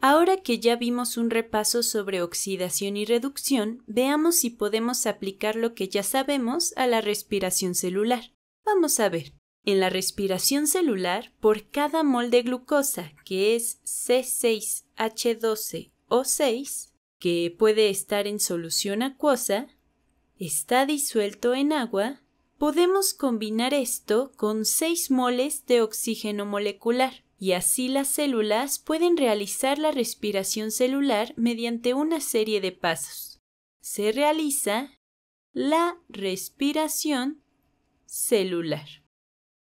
Ahora que ya vimos un repaso sobre oxidación y reducción, veamos si podemos aplicar lo que ya sabemos a la respiración celular. Vamos a ver. En la respiración celular, por cada mol de glucosa, que es C6H12O6, que puede estar en solución acuosa, está disuelto en agua, podemos combinar esto con 6 moles de oxígeno molecular y así las células pueden realizar la respiración celular mediante una serie de pasos. Se realiza la respiración celular.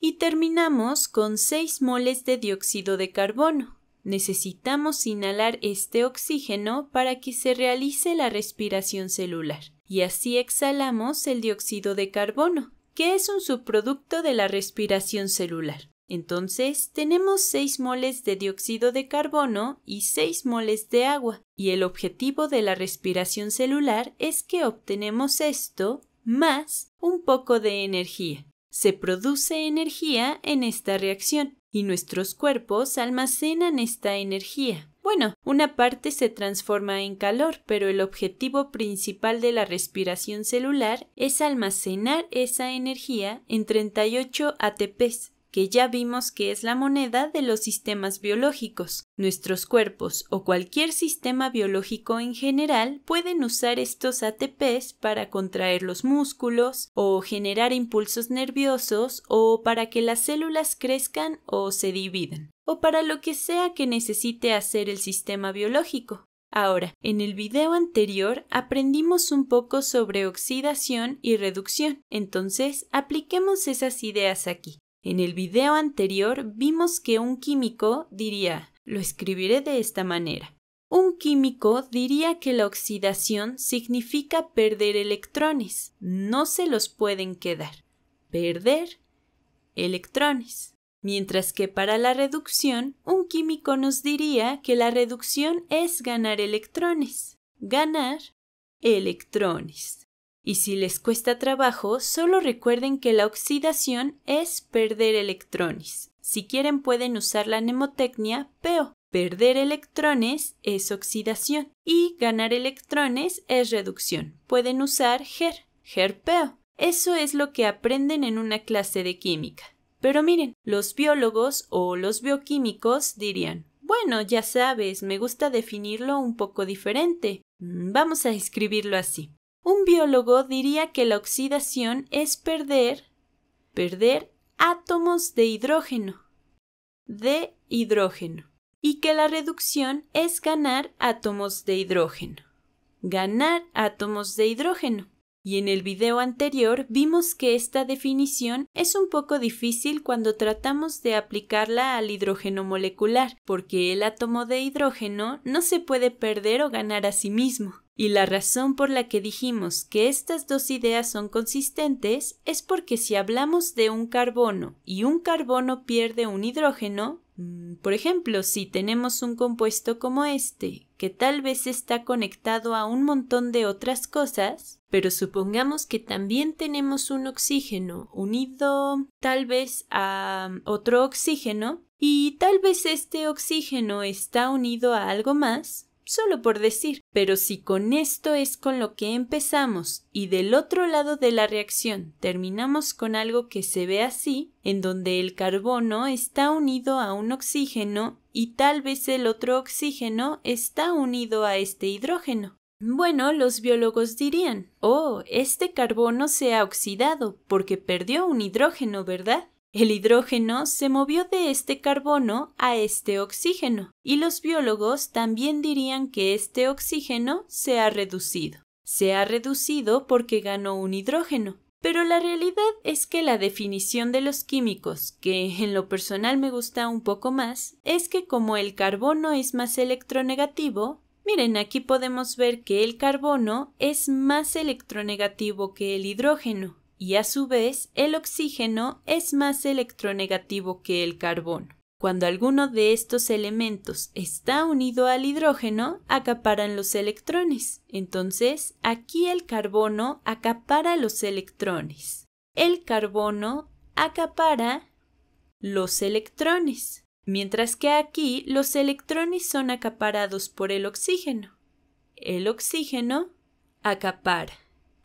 Y terminamos con 6 moles de dióxido de carbono. Necesitamos inhalar este oxígeno para que se realice la respiración celular. Y así exhalamos el dióxido de carbono, que es un subproducto de la respiración celular. Entonces tenemos 6 moles de dióxido de carbono y 6 moles de agua, y el objetivo de la respiración celular es que obtenemos esto más un poco de energía. Se produce energía en esta reacción y nuestros cuerpos almacenan esta energía. Bueno, una parte se transforma en calor, pero el objetivo principal de la respiración celular es almacenar esa energía en 38 ATPs, ya vimos que es la moneda de los sistemas biológicos. Nuestros cuerpos o cualquier sistema biológico en general pueden usar estos ATPs para contraer los músculos o generar impulsos nerviosos o para que las células crezcan o se dividan o para lo que sea que necesite hacer el sistema biológico. Ahora, en el video anterior aprendimos un poco sobre oxidación y reducción, entonces apliquemos esas ideas aquí. En el video anterior vimos que un químico diría, lo escribiré de esta manera. Un químico diría que la oxidación significa perder electrones, no se los pueden quedar. Perder electrones. Mientras que para la reducción, un químico nos diría que la reducción es ganar electrones. Ganar electrones. Y si les cuesta trabajo, solo recuerden que la oxidación es perder electrones. Si quieren pueden usar la mnemotecnia PEO. Perder electrones es oxidación y ganar electrones es reducción. Pueden usar GER, GER-PEO. Eso es lo que aprenden en una clase de química. Pero miren, los biólogos o los bioquímicos dirían, bueno, ya sabes, me gusta definirlo un poco diferente. Mm, vamos a escribirlo así. Un biólogo diría que la oxidación es perder, perder átomos de hidrógeno, de hidrógeno, y que la reducción es ganar átomos de hidrógeno, ganar átomos de hidrógeno. Y en el video anterior vimos que esta definición es un poco difícil cuando tratamos de aplicarla al hidrógeno molecular, porque el átomo de hidrógeno no se puede perder o ganar a sí mismo. Y la razón por la que dijimos que estas dos ideas son consistentes es porque si hablamos de un carbono y un carbono pierde un hidrógeno, mm, por ejemplo, si tenemos un compuesto como este, que tal vez está conectado a un montón de otras cosas, pero supongamos que también tenemos un oxígeno unido tal vez a mm, otro oxígeno, y tal vez este oxígeno está unido a algo más, solo por decir, pero si con esto es con lo que empezamos y del otro lado de la reacción terminamos con algo que se ve así, en donde el carbono está unido a un oxígeno y tal vez el otro oxígeno está unido a este hidrógeno. Bueno, los biólogos dirían, oh, este carbono se ha oxidado porque perdió un hidrógeno, ¿verdad? El hidrógeno se movió de este carbono a este oxígeno, y los biólogos también dirían que este oxígeno se ha reducido. Se ha reducido porque ganó un hidrógeno, pero la realidad es que la definición de los químicos, que en lo personal me gusta un poco más, es que como el carbono es más electronegativo, miren aquí podemos ver que el carbono es más electronegativo que el hidrógeno, y a su vez el oxígeno es más electronegativo que el carbono. Cuando alguno de estos elementos está unido al hidrógeno, acaparan los electrones. Entonces, aquí el carbono acapara los electrones. El carbono acapara los electrones, mientras que aquí los electrones son acaparados por el oxígeno. El oxígeno acapara.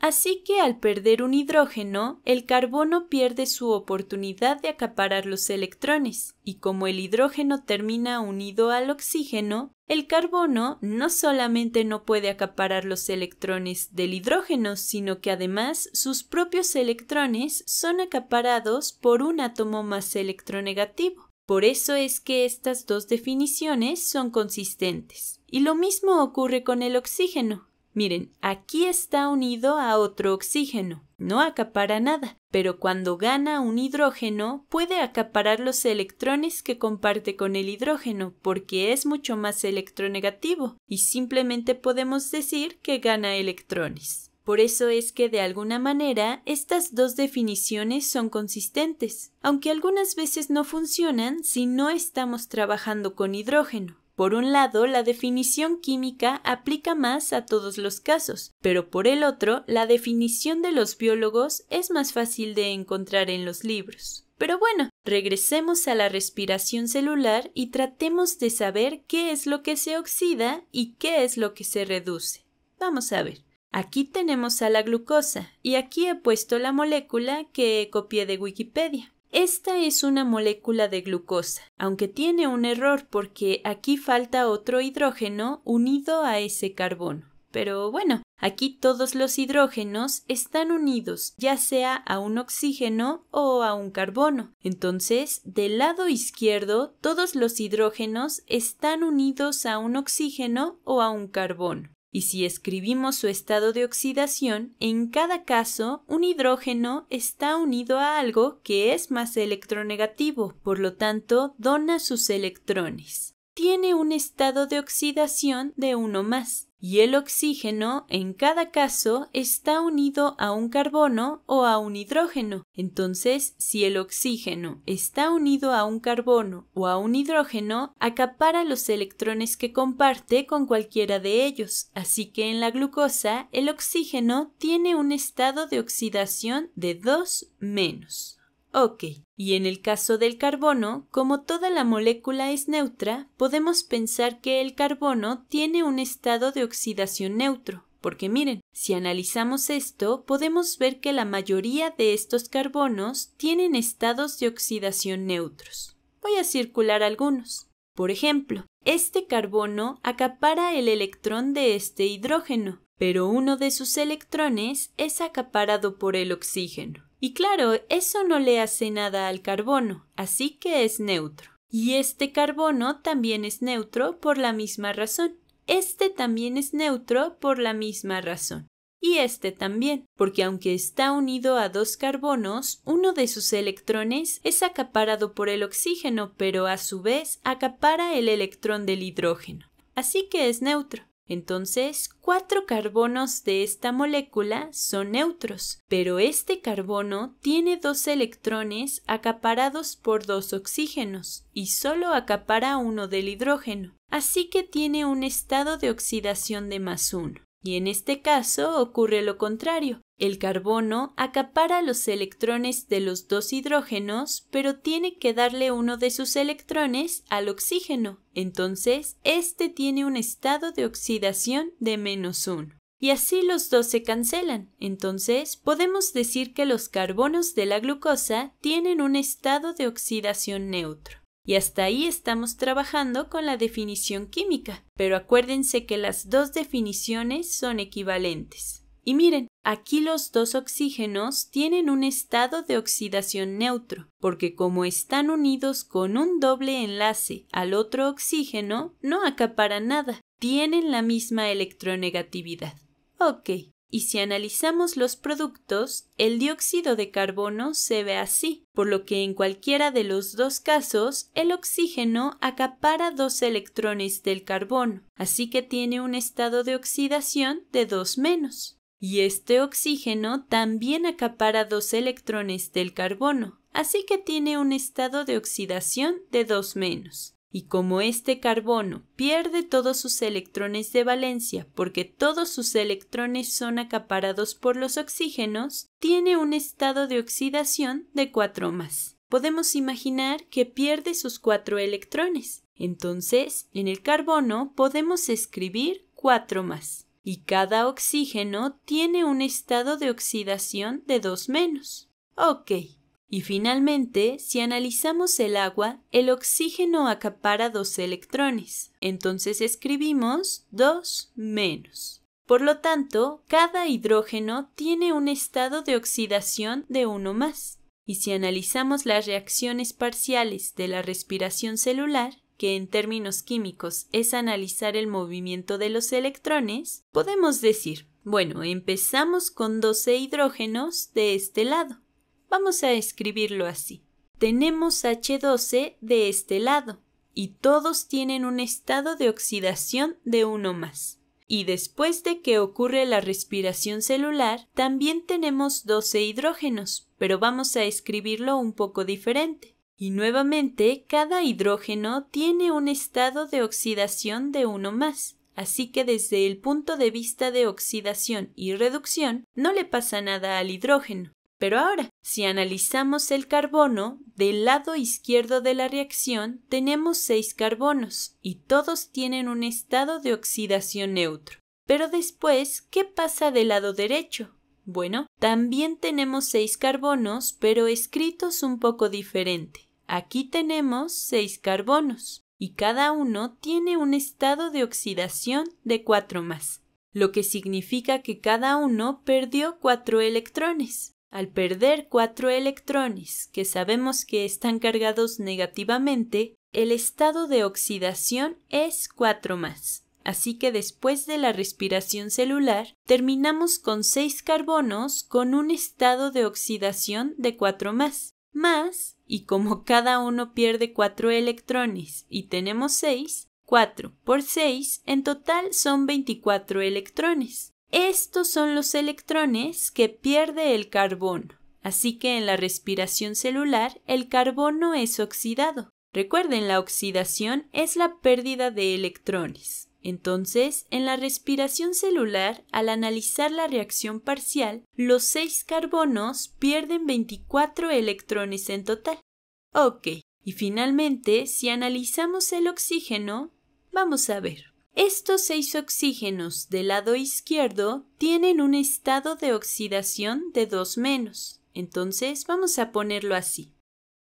Así que al perder un hidrógeno, el carbono pierde su oportunidad de acaparar los electrones, y como el hidrógeno termina unido al oxígeno, el carbono no solamente no puede acaparar los electrones del hidrógeno, sino que además sus propios electrones son acaparados por un átomo más electronegativo. Por eso es que estas dos definiciones son consistentes. Y lo mismo ocurre con el oxígeno. Miren, aquí está unido a otro oxígeno, no acapara nada, pero cuando gana un hidrógeno puede acaparar los electrones que comparte con el hidrógeno porque es mucho más electronegativo y simplemente podemos decir que gana electrones. Por eso es que de alguna manera estas dos definiciones son consistentes, aunque algunas veces no funcionan si no estamos trabajando con hidrógeno. Por un lado, la definición química aplica más a todos los casos, pero por el otro, la definición de los biólogos es más fácil de encontrar en los libros. Pero bueno, regresemos a la respiración celular y tratemos de saber qué es lo que se oxida y qué es lo que se reduce. Vamos a ver. Aquí tenemos a la glucosa y aquí he puesto la molécula que copié de Wikipedia. Esta es una molécula de glucosa, aunque tiene un error porque aquí falta otro hidrógeno unido a ese carbono. Pero bueno, aquí todos los hidrógenos están unidos, ya sea a un oxígeno o a un carbono. Entonces, del lado izquierdo, todos los hidrógenos están unidos a un oxígeno o a un carbono y si escribimos su estado de oxidación, en cada caso un hidrógeno está unido a algo que es más electronegativo, por lo tanto dona sus electrones. Tiene un estado de oxidación de uno más y el oxígeno en cada caso está unido a un carbono o a un hidrógeno. Entonces, si el oxígeno está unido a un carbono o a un hidrógeno, acapara los electrones que comparte con cualquiera de ellos. Así que en la glucosa, el oxígeno tiene un estado de oxidación de 2 menos. Ok, y en el caso del carbono, como toda la molécula es neutra, podemos pensar que el carbono tiene un estado de oxidación neutro, porque miren, si analizamos esto, podemos ver que la mayoría de estos carbonos tienen estados de oxidación neutros. Voy a circular algunos. Por ejemplo, este carbono acapara el electrón de este hidrógeno, pero uno de sus electrones es acaparado por el oxígeno. Y claro, eso no le hace nada al carbono, así que es neutro. Y este carbono también es neutro por la misma razón. Este también es neutro por la misma razón. Y este también, porque aunque está unido a dos carbonos, uno de sus electrones es acaparado por el oxígeno, pero a su vez acapara el electrón del hidrógeno. Así que es neutro. Entonces, cuatro carbonos de esta molécula son neutros, pero este carbono tiene dos electrones acaparados por dos oxígenos y solo acapara uno del hidrógeno, así que tiene un estado de oxidación de más uno. Y en este caso ocurre lo contrario, el carbono acapara los electrones de los dos hidrógenos, pero tiene que darle uno de sus electrones al oxígeno. Entonces, este tiene un estado de oxidación de menos 1 y así los dos se cancelan. Entonces, podemos decir que los carbonos de la glucosa tienen un estado de oxidación neutro. Y hasta ahí estamos trabajando con la definición química, pero acuérdense que las dos definiciones son equivalentes. Y miren, aquí los dos oxígenos tienen un estado de oxidación neutro, porque como están unidos con un doble enlace al otro oxígeno, no acapara nada, tienen la misma electronegatividad. Ok, y si analizamos los productos, el dióxido de carbono se ve así, por lo que en cualquiera de los dos casos el oxígeno acapara dos electrones del carbono, así que tiene un estado de oxidación de 2 menos y este oxígeno también acapara dos electrones del carbono, así que tiene un estado de oxidación de dos menos. Y como este carbono pierde todos sus electrones de valencia porque todos sus electrones son acaparados por los oxígenos, tiene un estado de oxidación de 4 más. Podemos imaginar que pierde sus 4 electrones. Entonces, en el carbono podemos escribir 4 más y cada oxígeno tiene un estado de oxidación de 2 menos. Ok. Y finalmente, si analizamos el agua, el oxígeno acapara dos electrones, entonces escribimos 2 menos. Por lo tanto, cada hidrógeno tiene un estado de oxidación de 1 más. Y si analizamos las reacciones parciales de la respiración celular, que en términos químicos es analizar el movimiento de los electrones, podemos decir, bueno, empezamos con 12 hidrógenos de este lado. Vamos a escribirlo así. Tenemos H12 de este lado y todos tienen un estado de oxidación de uno más. Y después de que ocurre la respiración celular, también tenemos 12 hidrógenos, pero vamos a escribirlo un poco diferente y nuevamente, cada hidrógeno tiene un estado de oxidación de uno más, así que desde el punto de vista de oxidación y reducción no le pasa nada al hidrógeno. Pero ahora, si analizamos el carbono, del lado izquierdo de la reacción tenemos seis carbonos y todos tienen un estado de oxidación neutro. Pero después, ¿qué pasa del lado derecho? Bueno, también tenemos seis carbonos, pero escritos un poco diferente. Aquí tenemos seis carbonos y cada uno tiene un estado de oxidación de 4 más, lo que significa que cada uno perdió 4 electrones. Al perder 4 electrones, que sabemos que están cargados negativamente, el estado de oxidación es 4 más. Así que después de la respiración celular, terminamos con 6 carbonos con un estado de oxidación de 4 más, más y como cada uno pierde 4 electrones y tenemos 6, 4 por 6 en total son 24 electrones. Estos son los electrones que pierde el carbono, así que en la respiración celular el carbono es oxidado. Recuerden, la oxidación es la pérdida de electrones. Entonces, en la respiración celular, al analizar la reacción parcial, los seis carbonos pierden 24 electrones en total. Ok, y finalmente, si analizamos el oxígeno, vamos a ver. Estos seis oxígenos del lado izquierdo tienen un estado de oxidación de 2 menos. Entonces vamos a ponerlo así.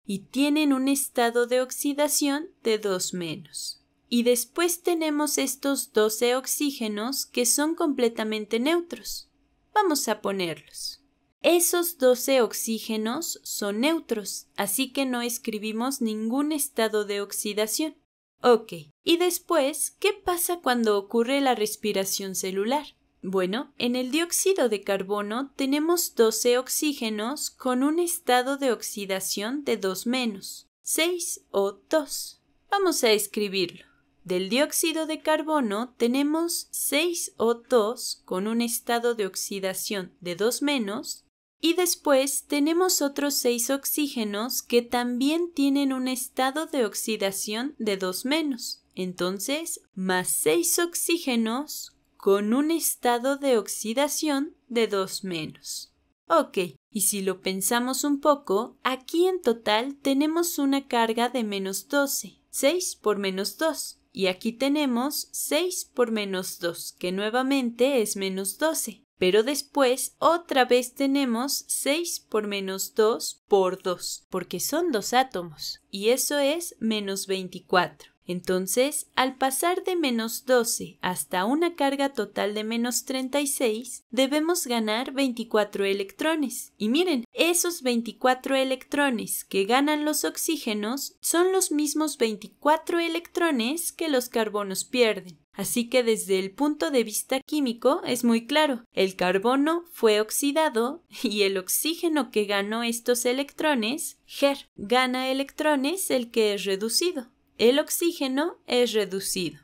Y tienen un estado de oxidación de 2 menos. Y después tenemos estos 12 oxígenos que son completamente neutros. Vamos a ponerlos. Esos 12 oxígenos son neutros, así que no escribimos ningún estado de oxidación. Ok, y después, ¿qué pasa cuando ocurre la respiración celular? Bueno, en el dióxido de carbono tenemos 12 oxígenos con un estado de oxidación de 2 menos, 6 o 2. Vamos a escribirlo. Del dióxido de carbono tenemos 6O2 con un estado de oxidación de 2 menos y después tenemos otros 6 oxígenos que también tienen un estado de oxidación de 2 menos. Entonces, más 6 oxígenos con un estado de oxidación de 2 menos. Ok, y si lo pensamos un poco, aquí en total tenemos una carga de menos 12, 6 por menos 2, y aquí tenemos 6 por menos 2, que nuevamente es menos 12. Pero después otra vez tenemos 6 por menos 2 por 2, porque son dos átomos, y eso es menos 24. Entonces, al pasar de menos 12 hasta una carga total de menos 36, debemos ganar 24 electrones. Y miren, esos 24 electrones que ganan los oxígenos son los mismos 24 electrones que los carbonos pierden. Así que desde el punto de vista químico es muy claro, el carbono fue oxidado y el oxígeno que ganó estos electrones, GER, gana electrones el que es reducido el oxígeno es reducido.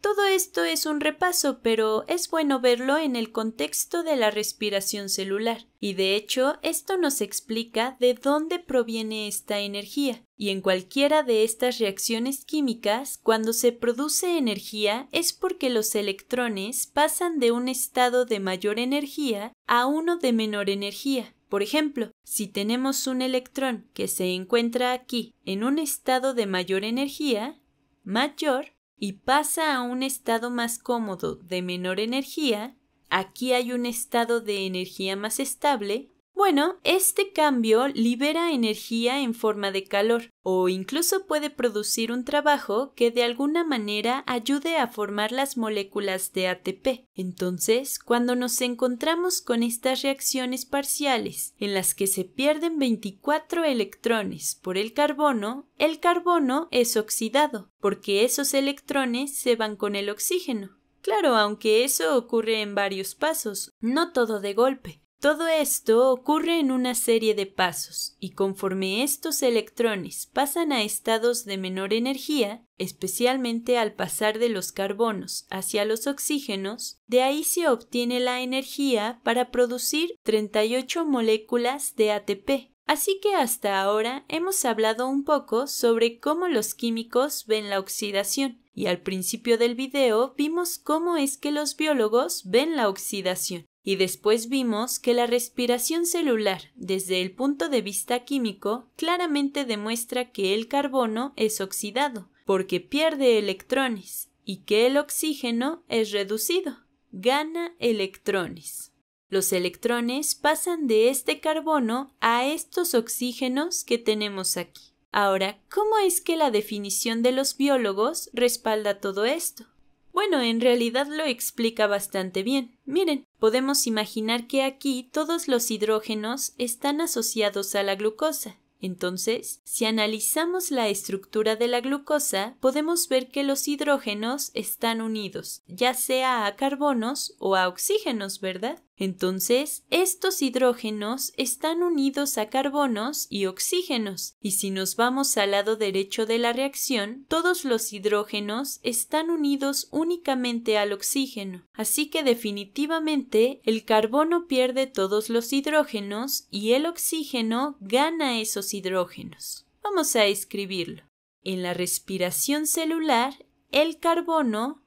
Todo esto es un repaso, pero es bueno verlo en el contexto de la respiración celular, y de hecho esto nos explica de dónde proviene esta energía, y en cualquiera de estas reacciones químicas, cuando se produce energía es porque los electrones pasan de un estado de mayor energía a uno de menor energía, por ejemplo, si tenemos un electrón que se encuentra aquí en un estado de mayor energía, mayor, y pasa a un estado más cómodo de menor energía, aquí hay un estado de energía más estable bueno, este cambio libera energía en forma de calor o incluso puede producir un trabajo que de alguna manera ayude a formar las moléculas de ATP. Entonces, cuando nos encontramos con estas reacciones parciales en las que se pierden 24 electrones por el carbono, el carbono es oxidado, porque esos electrones se van con el oxígeno. Claro, aunque eso ocurre en varios pasos, no todo de golpe. Todo esto ocurre en una serie de pasos, y conforme estos electrones pasan a estados de menor energía, especialmente al pasar de los carbonos hacia los oxígenos, de ahí se obtiene la energía para producir 38 moléculas de ATP, Así que hasta ahora hemos hablado un poco sobre cómo los químicos ven la oxidación y al principio del video vimos cómo es que los biólogos ven la oxidación y después vimos que la respiración celular desde el punto de vista químico claramente demuestra que el carbono es oxidado porque pierde electrones y que el oxígeno es reducido, gana electrones. Los electrones pasan de este carbono a estos oxígenos que tenemos aquí. Ahora, ¿cómo es que la definición de los biólogos respalda todo esto? Bueno, en realidad lo explica bastante bien. Miren, podemos imaginar que aquí todos los hidrógenos están asociados a la glucosa. Entonces, si analizamos la estructura de la glucosa, podemos ver que los hidrógenos están unidos, ya sea a carbonos o a oxígenos, ¿verdad? Entonces, estos hidrógenos están unidos a carbonos y oxígenos, y si nos vamos al lado derecho de la reacción, todos los hidrógenos están unidos únicamente al oxígeno. Así que definitivamente el carbono pierde todos los hidrógenos y el oxígeno gana esos hidrógenos. Vamos a escribirlo. En la respiración celular, el carbono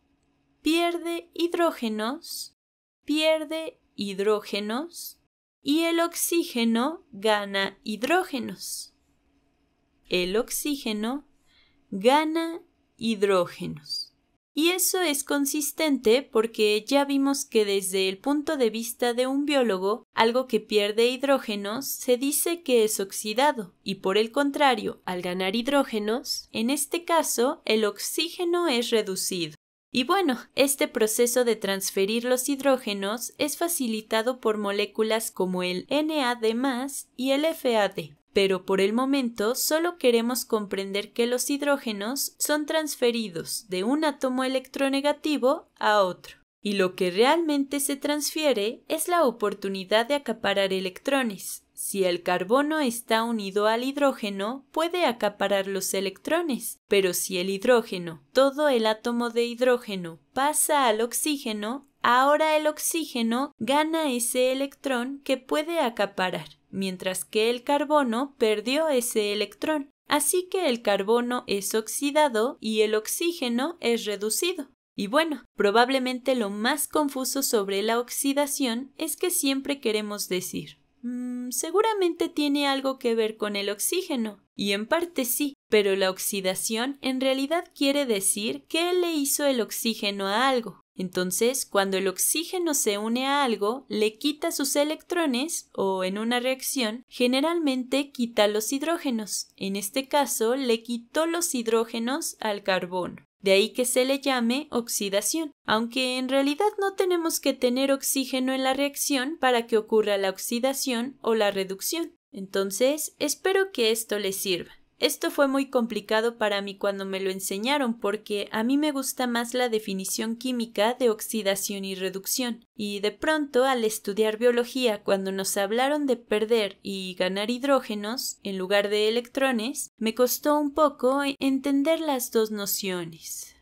pierde hidrógenos, pierde hidrógenos y el oxígeno gana hidrógenos. El oxígeno gana hidrógenos. Y eso es consistente porque ya vimos que desde el punto de vista de un biólogo, algo que pierde hidrógenos se dice que es oxidado, y por el contrario, al ganar hidrógenos, en este caso, el oxígeno es reducido. Y bueno, este proceso de transferir los hidrógenos es facilitado por moléculas como el NAD y el FAD. Pero por el momento solo queremos comprender que los hidrógenos son transferidos de un átomo electronegativo a otro. Y lo que realmente se transfiere es la oportunidad de acaparar electrones, si el carbono está unido al hidrógeno, puede acaparar los electrones, pero si el hidrógeno, todo el átomo de hidrógeno, pasa al oxígeno, ahora el oxígeno gana ese electrón que puede acaparar, mientras que el carbono perdió ese electrón. Así que el carbono es oxidado y el oxígeno es reducido. Y bueno, probablemente lo más confuso sobre la oxidación es que siempre queremos decir Mm, seguramente tiene algo que ver con el oxígeno, y en parte sí, pero la oxidación en realidad quiere decir que le hizo el oxígeno a algo. Entonces, cuando el oxígeno se une a algo, le quita sus electrones o, en una reacción, generalmente quita los hidrógenos. En este caso, le quitó los hidrógenos al carbono de ahí que se le llame oxidación, aunque en realidad no tenemos que tener oxígeno en la reacción para que ocurra la oxidación o la reducción. Entonces, espero que esto les sirva. Esto fue muy complicado para mí cuando me lo enseñaron porque a mí me gusta más la definición química de oxidación y reducción, y de pronto al estudiar biología cuando nos hablaron de perder y ganar hidrógenos en lugar de electrones, me costó un poco entender las dos nociones.